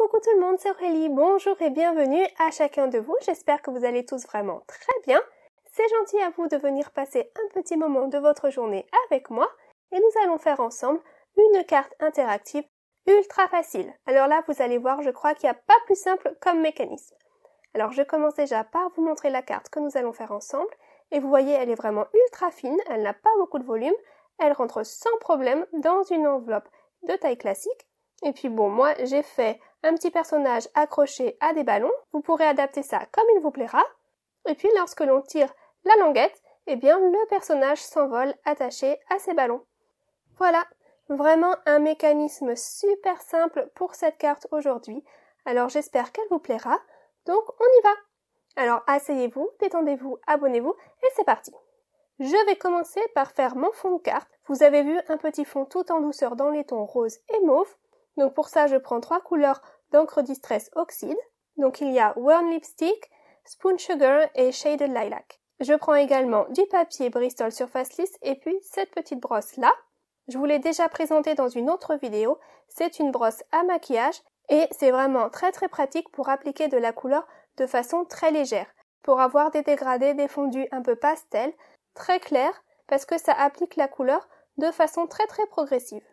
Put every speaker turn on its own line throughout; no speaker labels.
Coucou tout le monde, c'est Aurélie, bonjour et bienvenue à chacun de vous, j'espère que vous allez tous vraiment très bien. C'est gentil à vous de venir passer un petit moment de votre journée avec moi et nous allons faire ensemble une carte interactive ultra facile. Alors là, vous allez voir, je crois qu'il n'y a pas plus simple comme mécanisme. Alors je commence déjà par vous montrer la carte que nous allons faire ensemble et vous voyez, elle est vraiment ultra fine, elle n'a pas beaucoup de volume, elle rentre sans problème dans une enveloppe de taille classique. Et puis bon, moi j'ai fait un petit personnage accroché à des ballons. Vous pourrez adapter ça comme il vous plaira. Et puis lorsque l'on tire la languette, eh bien le personnage s'envole attaché à ses ballons. Voilà, vraiment un mécanisme super simple pour cette carte aujourd'hui. Alors j'espère qu'elle vous plaira. Donc on y va. Alors asseyez-vous, détendez-vous, abonnez-vous et c'est parti. Je vais commencer par faire mon fond de carte. Vous avez vu un petit fond tout en douceur dans les tons rose et mauve. Donc pour ça, je prends trois couleurs d'encre distress oxyde. Donc il y a Worn Lipstick, Spoon Sugar et Shaded Lilac. Je prends également du papier Bristol Surface Lisse et puis cette petite brosse là. Je vous l'ai déjà présenté dans une autre vidéo. C'est une brosse à maquillage et c'est vraiment très très pratique pour appliquer de la couleur de façon très légère. Pour avoir des dégradés, des fondus un peu pastel, très clairs, parce que ça applique la couleur de façon très très progressive.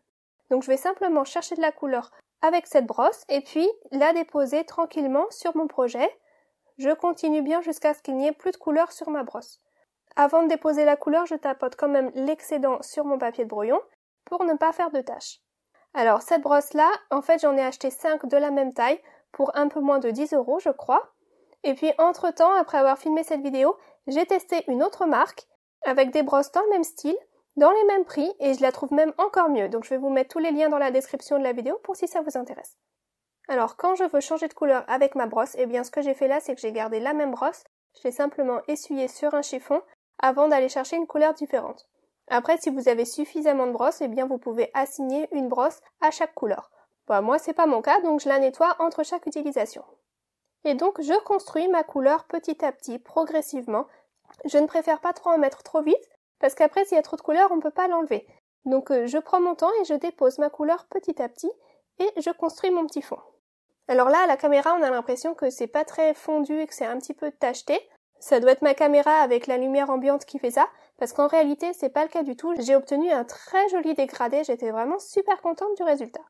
Donc je vais simplement chercher de la couleur avec cette brosse et puis la déposer tranquillement sur mon projet. Je continue bien jusqu'à ce qu'il n'y ait plus de couleur sur ma brosse. Avant de déposer la couleur, je tapote quand même l'excédent sur mon papier de brouillon pour ne pas faire de tâches. Alors cette brosse là, en fait j'en ai acheté 5 de la même taille pour un peu moins de 10 euros je crois. Et puis entre temps, après avoir filmé cette vidéo, j'ai testé une autre marque avec des brosses dans le même style dans les mêmes prix et je la trouve même encore mieux. Donc je vais vous mettre tous les liens dans la description de la vidéo pour si ça vous intéresse. Alors quand je veux changer de couleur avec ma brosse, eh bien ce que j'ai fait là c'est que j'ai gardé la même brosse, je l'ai simplement essuyée sur un chiffon avant d'aller chercher une couleur différente. Après si vous avez suffisamment de brosses, eh bien vous pouvez assigner une brosse à chaque couleur. Bah moi c'est pas mon cas donc je la nettoie entre chaque utilisation. Et donc je construis ma couleur petit à petit, progressivement. Je ne préfère pas trop en mettre trop vite parce qu'après, s'il y a trop de couleurs, on ne peut pas l'enlever. Donc euh, je prends mon temps et je dépose ma couleur petit à petit et je construis mon petit fond. Alors là, à la caméra, on a l'impression que c'est pas très fondu et que c'est un petit peu tacheté. Ça doit être ma caméra avec la lumière ambiante qui fait ça, parce qu'en réalité, c'est pas le cas du tout. J'ai obtenu un très joli dégradé, j'étais vraiment super contente du résultat.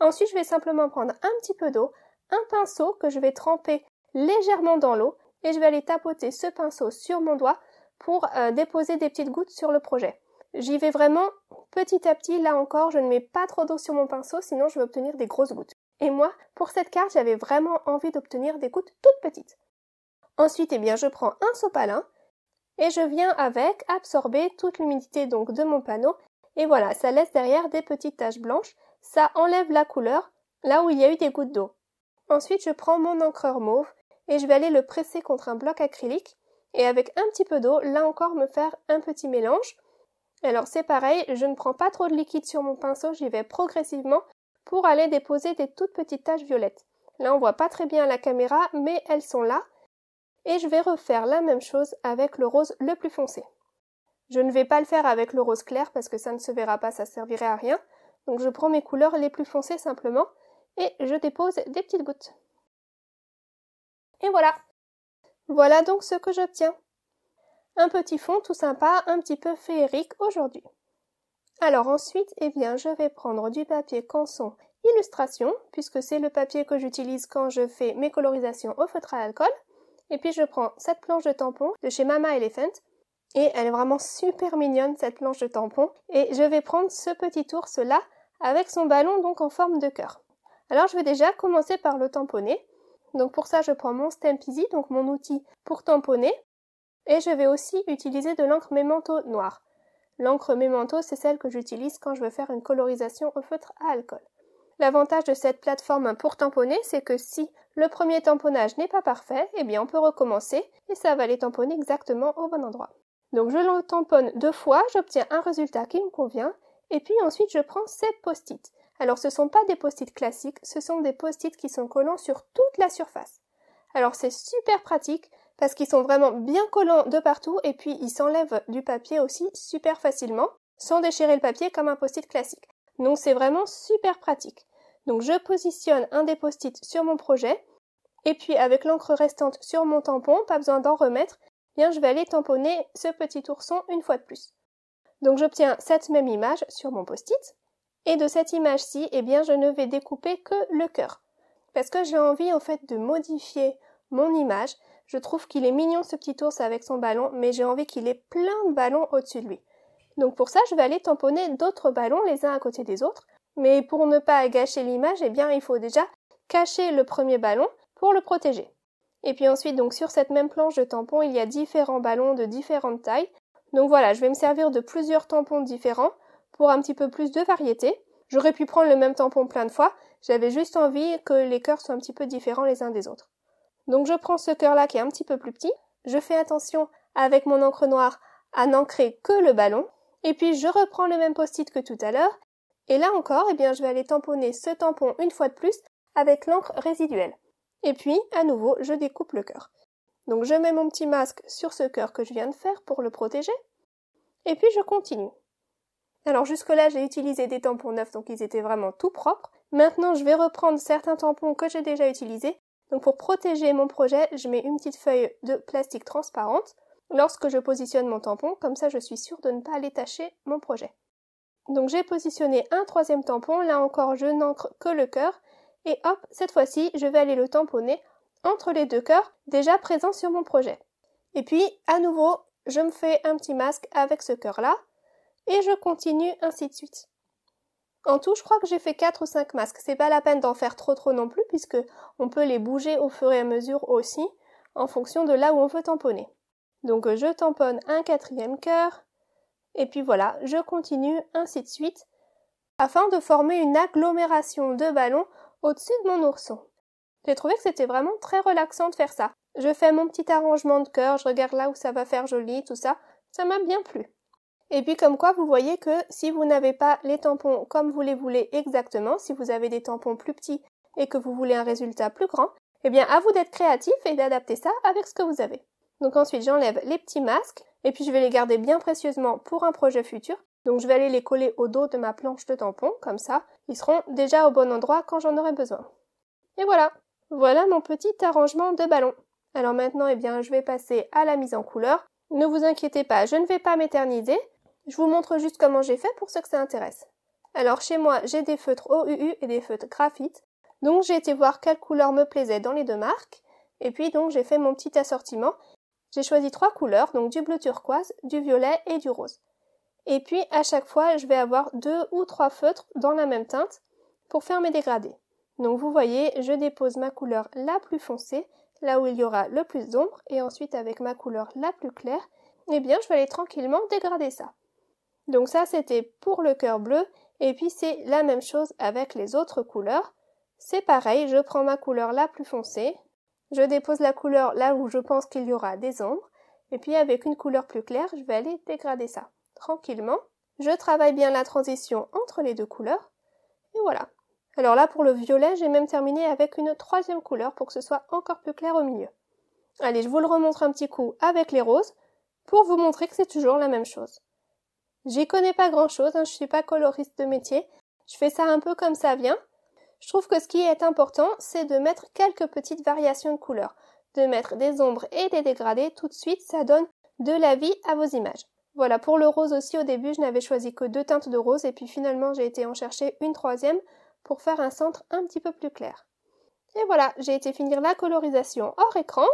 Ensuite, je vais simplement prendre un petit peu d'eau, un pinceau que je vais tremper légèrement dans l'eau, et je vais aller tapoter ce pinceau sur mon doigt pour euh, déposer des petites gouttes sur le projet. J'y vais vraiment petit à petit, là encore, je ne mets pas trop d'eau sur mon pinceau, sinon je vais obtenir des grosses gouttes. Et moi, pour cette carte, j'avais vraiment envie d'obtenir des gouttes toutes petites. Ensuite, eh bien, je prends un sopalin et je viens avec absorber toute l'humidité donc de mon panneau. Et voilà, ça laisse derrière des petites taches blanches. Ça enlève la couleur là où il y a eu des gouttes d'eau. Ensuite, je prends mon encreur mauve et je vais aller le presser contre un bloc acrylique et avec un petit peu d'eau, là encore me faire un petit mélange. Alors c'est pareil, je ne prends pas trop de liquide sur mon pinceau, j'y vais progressivement pour aller déposer des toutes petites taches violettes. Là on voit pas très bien la caméra, mais elles sont là. Et je vais refaire la même chose avec le rose le plus foncé. Je ne vais pas le faire avec le rose clair parce que ça ne se verra pas, ça servirait à rien. Donc je prends mes couleurs les plus foncées simplement et je dépose des petites gouttes. Et voilà, voilà donc ce que j'obtiens. Un petit fond tout sympa, un petit peu féerique aujourd'hui. Alors ensuite, eh bien, je vais prendre du papier canson illustration, puisque c'est le papier que j'utilise quand je fais mes colorisations au feutre à alcool Et puis je prends cette planche de tampon de chez Mama Elephant. Et elle est vraiment super mignonne cette planche de tampon. Et je vais prendre ce petit ours là avec son ballon donc en forme de cœur. Alors je vais déjà commencer par le tamponner. Donc pour ça, je prends mon Easy, donc mon outil pour tamponner. Et je vais aussi utiliser de l'encre Memento noire. L'encre Memento, c'est celle que j'utilise quand je veux faire une colorisation au feutre à alcool. L'avantage de cette plateforme pour tamponner, c'est que si le premier tamponnage n'est pas parfait, eh bien on peut recommencer et ça va les tamponner exactement au bon endroit. Donc je le tamponne deux fois, j'obtiens un résultat qui me convient, et puis ensuite je prends ces post-it. Alors ce ne sont pas des post-it classiques, ce sont des post-it qui sont collants sur toute la surface. Alors c'est super pratique parce qu'ils sont vraiment bien collants de partout et puis ils s'enlèvent du papier aussi super facilement sans déchirer le papier comme un post-it classique. Donc c'est vraiment super pratique. Donc je positionne un des post-it sur mon projet et puis avec l'encre restante sur mon tampon, pas besoin d'en remettre, eh bien je vais aller tamponner ce petit ourson une fois de plus. Donc j'obtiens cette même image sur mon post-it et de cette image-ci, eh bien, je ne vais découper que le cœur. Parce que j'ai envie, en fait, de modifier mon image. Je trouve qu'il est mignon ce petit ours avec son ballon, mais j'ai envie qu'il ait plein de ballons au-dessus de lui. Donc pour ça, je vais aller tamponner d'autres ballons les uns à côté des autres. Mais pour ne pas gâcher l'image, eh bien, il faut déjà cacher le premier ballon pour le protéger. Et puis ensuite, donc sur cette même planche de tampons, il y a différents ballons de différentes tailles. Donc voilà, je vais me servir de plusieurs tampons différents pour un petit peu plus de variété. J'aurais pu prendre le même tampon plein de fois, j'avais juste envie que les cœurs soient un petit peu différents les uns des autres. Donc je prends ce cœur-là qui est un petit peu plus petit, je fais attention avec mon encre noire à n'ancrer que le ballon, et puis je reprends le même post-it que tout à l'heure, et là encore, eh bien, je vais aller tamponner ce tampon une fois de plus avec l'encre résiduelle. Et puis, à nouveau, je découpe le cœur. Donc je mets mon petit masque sur ce cœur que je viens de faire pour le protéger, et puis je continue. Alors jusque-là, j'ai utilisé des tampons neufs, donc ils étaient vraiment tout propres. Maintenant, je vais reprendre certains tampons que j'ai déjà utilisés. Donc pour protéger mon projet, je mets une petite feuille de plastique transparente lorsque je positionne mon tampon, comme ça je suis sûre de ne pas aller tacher mon projet. Donc j'ai positionné un troisième tampon, là encore je n'encre que le cœur, et hop, cette fois-ci je vais aller le tamponner entre les deux cœurs déjà présents sur mon projet. Et puis à nouveau, je me fais un petit masque avec ce cœur-là, et je continue ainsi de suite. En tout, je crois que j'ai fait 4 ou 5 masques. C'est pas la peine d'en faire trop trop non plus puisque on peut les bouger au fur et à mesure aussi en fonction de là où on veut tamponner. Donc je tamponne un quatrième cœur et puis voilà, je continue ainsi de suite afin de former une agglomération de ballons au-dessus de mon ourson. J'ai trouvé que c'était vraiment très relaxant de faire ça. Je fais mon petit arrangement de cœur, je regarde là où ça va faire joli, tout ça. Ça m'a bien plu. Et puis comme quoi, vous voyez que si vous n'avez pas les tampons comme vous les voulez exactement, si vous avez des tampons plus petits et que vous voulez un résultat plus grand, eh bien à vous d'être créatif et d'adapter ça avec ce que vous avez. Donc ensuite, j'enlève les petits masques et puis je vais les garder bien précieusement pour un projet futur. Donc je vais aller les coller au dos de ma planche de tampons, comme ça, ils seront déjà au bon endroit quand j'en aurai besoin. Et voilà, voilà mon petit arrangement de ballon. Alors maintenant, eh bien, je vais passer à la mise en couleur. Ne vous inquiétez pas, je ne vais pas m'éterniser. Je vous montre juste comment j'ai fait pour ceux que ça intéresse. Alors chez moi, j'ai des feutres OUU et des feutres graphite. Donc j'ai été voir quelle couleur me plaisait dans les deux marques. Et puis donc j'ai fait mon petit assortiment. J'ai choisi trois couleurs, donc du bleu turquoise, du violet et du rose. Et puis à chaque fois, je vais avoir deux ou trois feutres dans la même teinte pour faire mes dégradés. Donc vous voyez, je dépose ma couleur la plus foncée, là où il y aura le plus d'ombre, et ensuite avec ma couleur la plus claire, eh bien je vais aller tranquillement dégrader ça. Donc ça c'était pour le cœur bleu et puis c'est la même chose avec les autres couleurs. C'est pareil, je prends ma couleur la plus foncée, je dépose la couleur là où je pense qu'il y aura des ombres et puis avec une couleur plus claire, je vais aller dégrader ça tranquillement. Je travaille bien la transition entre les deux couleurs et voilà. Alors là pour le violet, j'ai même terminé avec une troisième couleur pour que ce soit encore plus clair au milieu. Allez, je vous le remontre un petit coup avec les roses pour vous montrer que c'est toujours la même chose. J'y connais pas grand chose, hein, je suis pas coloriste de métier. Je fais ça un peu comme ça vient. Je trouve que ce qui est important, c'est de mettre quelques petites variations de couleurs. De mettre des ombres et des dégradés tout de suite, ça donne de la vie à vos images. Voilà, pour le rose aussi, au début, je n'avais choisi que deux teintes de rose et puis finalement, j'ai été en chercher une troisième pour faire un centre un petit peu plus clair. Et voilà, j'ai été finir la colorisation hors écran.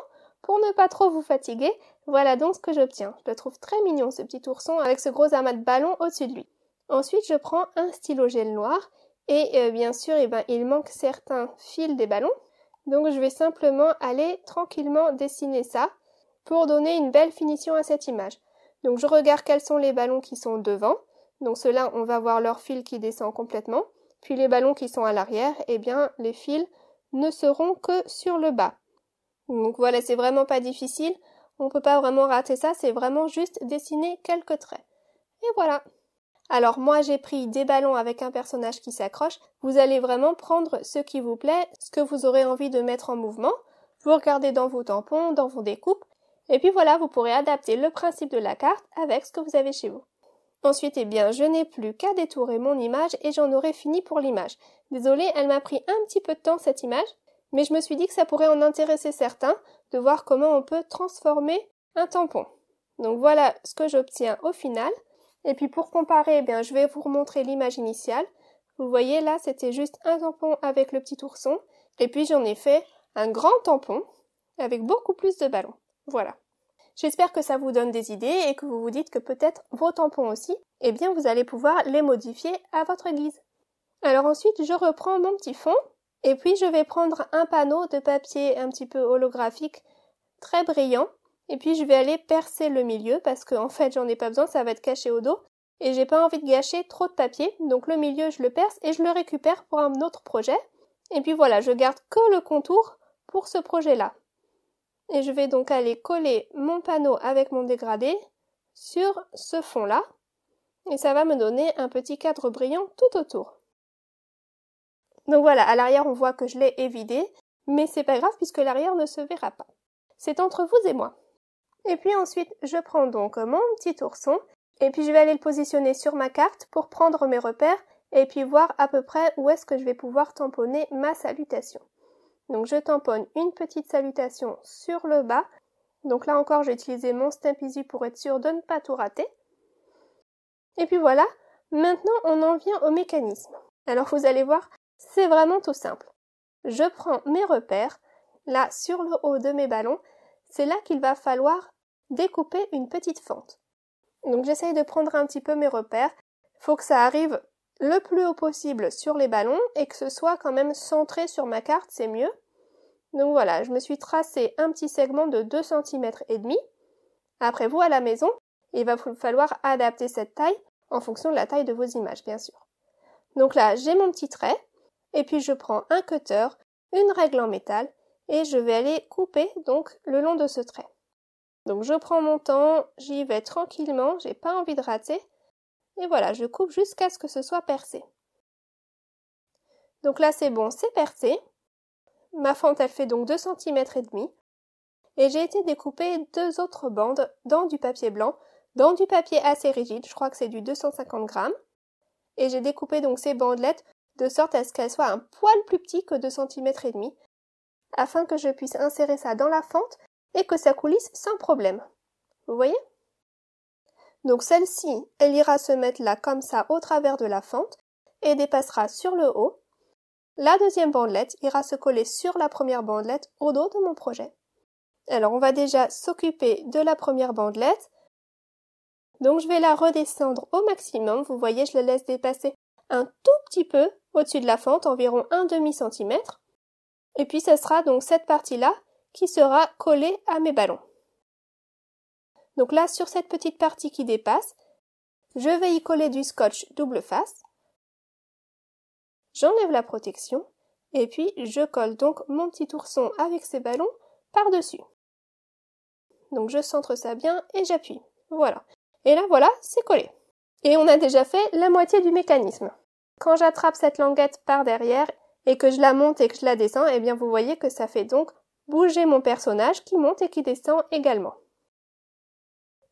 Pour ne pas trop vous fatiguer, voilà donc ce que j'obtiens. Je le trouve très mignon ce petit ourson avec ce gros amas de ballons au-dessus de lui. Ensuite, je prends un stylo gel noir et euh, bien sûr, eh ben, il manque certains fils des ballons. Donc je vais simplement aller tranquillement dessiner ça pour donner une belle finition à cette image. Donc je regarde quels sont les ballons qui sont devant. Donc ceux-là, on va voir leur fil qui descend complètement. Puis les ballons qui sont à l'arrière, eh bien les fils ne seront que sur le bas. Donc voilà, c'est vraiment pas difficile. On ne peut pas vraiment rater ça, c'est vraiment juste dessiner quelques traits. Et voilà. Alors moi j'ai pris des ballons avec un personnage qui s'accroche. Vous allez vraiment prendre ce qui vous plaît, ce que vous aurez envie de mettre en mouvement. Vous regardez dans vos tampons, dans vos découpes. Et puis voilà, vous pourrez adapter le principe de la carte avec ce que vous avez chez vous. Ensuite, eh bien, je n'ai plus qu'à détourer mon image et j'en aurai fini pour l'image. Désolée, elle m'a pris un petit peu de temps cette image, mais je me suis dit que ça pourrait en intéresser certains de voir comment on peut transformer un tampon. Donc voilà ce que j'obtiens au final. Et puis pour comparer, eh bien, je vais vous remontrer l'image initiale. Vous voyez là, c'était juste un tampon avec le petit ourson. Et puis j'en ai fait un grand tampon avec beaucoup plus de ballons. Voilà. J'espère que ça vous donne des idées et que vous vous dites que peut-être vos tampons aussi, eh bien vous allez pouvoir les modifier à votre guise. Alors ensuite, je reprends mon petit fond et puis je vais prendre un panneau de papier un petit peu holographique très brillant et puis je vais aller percer le milieu parce qu'en en fait j'en ai pas besoin, ça va être caché au dos et j'ai pas envie de gâcher trop de papier. Donc le milieu je le perce et je le récupère pour un autre projet. Et puis voilà, je garde que le contour pour ce projet-là. Et je vais donc aller coller mon panneau avec mon dégradé sur ce fond-là. Et ça va me donner un petit cadre brillant tout autour. Donc voilà, à l'arrière on voit que je l'ai évidé, mais c'est pas grave puisque l'arrière ne se verra pas. C'est entre vous et moi. Et puis ensuite, je prends donc mon petit ourson, et puis je vais aller le positionner sur ma carte pour prendre mes repères et puis voir à peu près où est-ce que je vais pouvoir tamponner ma salutation. Donc je tamponne une petite salutation sur le bas. Donc là encore, j'ai utilisé mon stamp pour être sûr de ne pas tout rater. Et puis voilà, maintenant on en vient au mécanisme. Alors vous allez voir, c'est vraiment tout simple. Je prends mes repères, là sur le haut de mes ballons, c'est là qu'il va falloir découper une petite fente. Donc j'essaye de prendre un petit peu mes repères. il Faut que ça arrive le plus haut possible sur les ballons et que ce soit quand même centré sur ma carte, c'est mieux. Donc voilà, je me suis tracé un petit segment de 2 cm et demi. Après vous à la maison, il va falloir adapter cette taille en fonction de la taille de vos images bien sûr. Donc là, j'ai mon petit trait et puis je prends un cutter, une règle en métal, et je vais aller couper donc le long de ce trait. Donc je prends mon temps, j'y vais tranquillement, j'ai pas envie de rater, et voilà, je coupe jusqu'à ce que ce soit percé. Donc là c'est bon, c'est percé. Ma fente elle fait donc 2 cm et demi et j'ai été découper deux autres bandes dans du papier blanc, dans du papier assez rigide, je crois que c'est du 250 grammes. Et j'ai découpé donc ces bandelettes de sorte à ce qu'elle soit un poil plus petit que deux cm et demi, afin que je puisse insérer ça dans la fente et que ça coulisse sans problème. Vous voyez Donc celle-ci, elle ira se mettre là comme ça au travers de la fente et dépassera sur le haut. La deuxième bandelette ira se coller sur la première bandelette au dos de mon projet. Alors on va déjà s'occuper de la première bandelette. Donc je vais la redescendre au maximum. Vous voyez, je la laisse dépasser un tout petit peu au-dessus de la fente environ un demi centimètre. Et puis ce sera donc cette partie-là qui sera collée à mes ballons. Donc là, sur cette petite partie qui dépasse, je vais y coller du scotch double face. J'enlève la protection et puis je colle donc mon petit ourson avec ses ballons par-dessus. Donc je centre ça bien et j'appuie. Voilà. Et là voilà, c'est collé. Et on a déjà fait la moitié du mécanisme. Quand j'attrape cette languette par derrière et que je la monte et que je la descends, eh bien vous voyez que ça fait donc bouger mon personnage qui monte et qui descend également.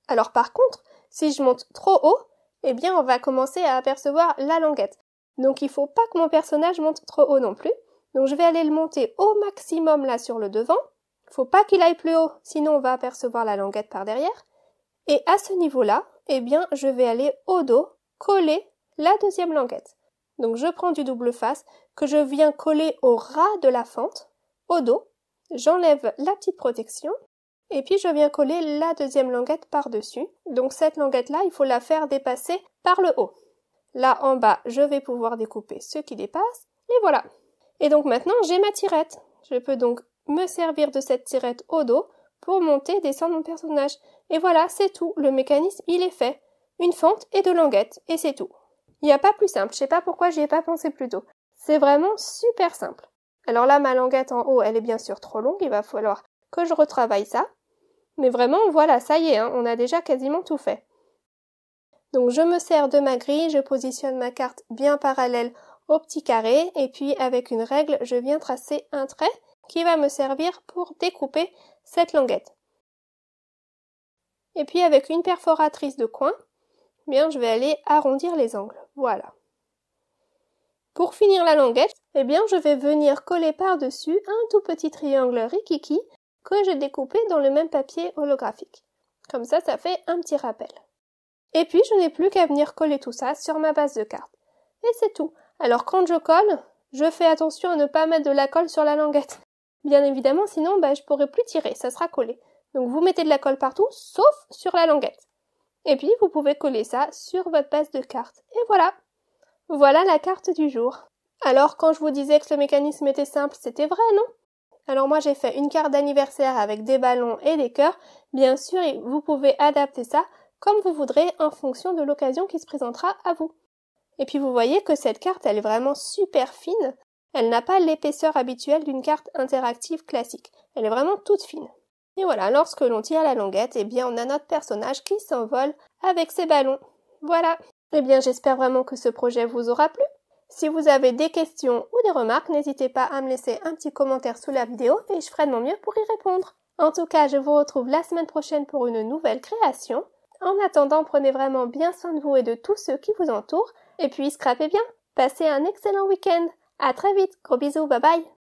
Alors par contre, si je monte trop haut, eh bien on va commencer à apercevoir la languette. Donc il ne faut pas que mon personnage monte trop haut non plus. Donc je vais aller le monter au maximum là sur le devant. Il ne Faut pas qu'il aille plus haut, sinon on va apercevoir la languette par derrière. Et à ce niveau-là, eh bien je vais aller au dos coller la deuxième languette. Donc je prends du double face que je viens coller au ras de la fente, au dos, j'enlève la petite protection et puis je viens coller la deuxième languette par-dessus. Donc cette languette-là, il faut la faire dépasser par le haut. Là en bas, je vais pouvoir découper ce qui dépasse et voilà. Et donc maintenant, j'ai ma tirette. Je peux donc me servir de cette tirette au dos pour monter descendre mon personnage. Et voilà, c'est tout, le mécanisme il est fait. Une fente et deux languettes, et c'est tout. Il n'y a pas plus simple. Je sais pas pourquoi j'y ai pas pensé plus tôt. C'est vraiment super simple. Alors là, ma languette en haut, elle est bien sûr trop longue. Il va falloir que je retravaille ça. Mais vraiment, voilà, ça y est, hein. on a déjà quasiment tout fait. Donc je me sers de ma grille, je positionne ma carte bien parallèle au petit carré et puis avec une règle, je viens tracer un trait qui va me servir pour découper cette languette. Et puis avec une perforatrice de coin, eh bien je vais aller arrondir les angles. Voilà. Pour finir la languette, eh bien, je vais venir coller par-dessus un tout petit triangle rikiki que j'ai découpé dans le même papier holographique. Comme ça, ça fait un petit rappel. Et puis, je n'ai plus qu'à venir coller tout ça sur ma base de cartes. Et c'est tout. Alors, quand je colle, je fais attention à ne pas mettre de la colle sur la languette. Bien évidemment, sinon, je bah, je pourrais plus tirer, ça sera collé. Donc, vous mettez de la colle partout, sauf sur la languette. Et puis vous pouvez coller ça sur votre base de carte. Et voilà. Voilà la carte du jour. Alors quand je vous disais que le mécanisme était simple, c'était vrai, non alors moi j'ai fait une carte d'anniversaire avec des ballons et des cœurs. Bien sûr, vous pouvez adapter ça comme vous voudrez en fonction de l'occasion qui se présentera à vous. Et puis vous voyez que cette carte, elle est vraiment super fine. Elle n'a pas l'épaisseur habituelle d'une carte interactive classique. Elle est vraiment toute fine. Et voilà, lorsque l'on tire la languette, eh bien, on a notre personnage qui s'envole avec ses ballons. Voilà. Eh bien, j'espère vraiment que ce projet vous aura plu. Si vous avez des questions ou des remarques, n'hésitez pas à me laisser un petit commentaire sous la vidéo et je ferai de mon mieux pour y répondre. En tout cas, je vous retrouve la semaine prochaine pour une nouvelle création. En attendant, prenez vraiment bien soin de vous et de tous ceux qui vous entourent. Et puis, scrapez bien. Passez un excellent week-end. À très vite. Gros bisous. Bye bye.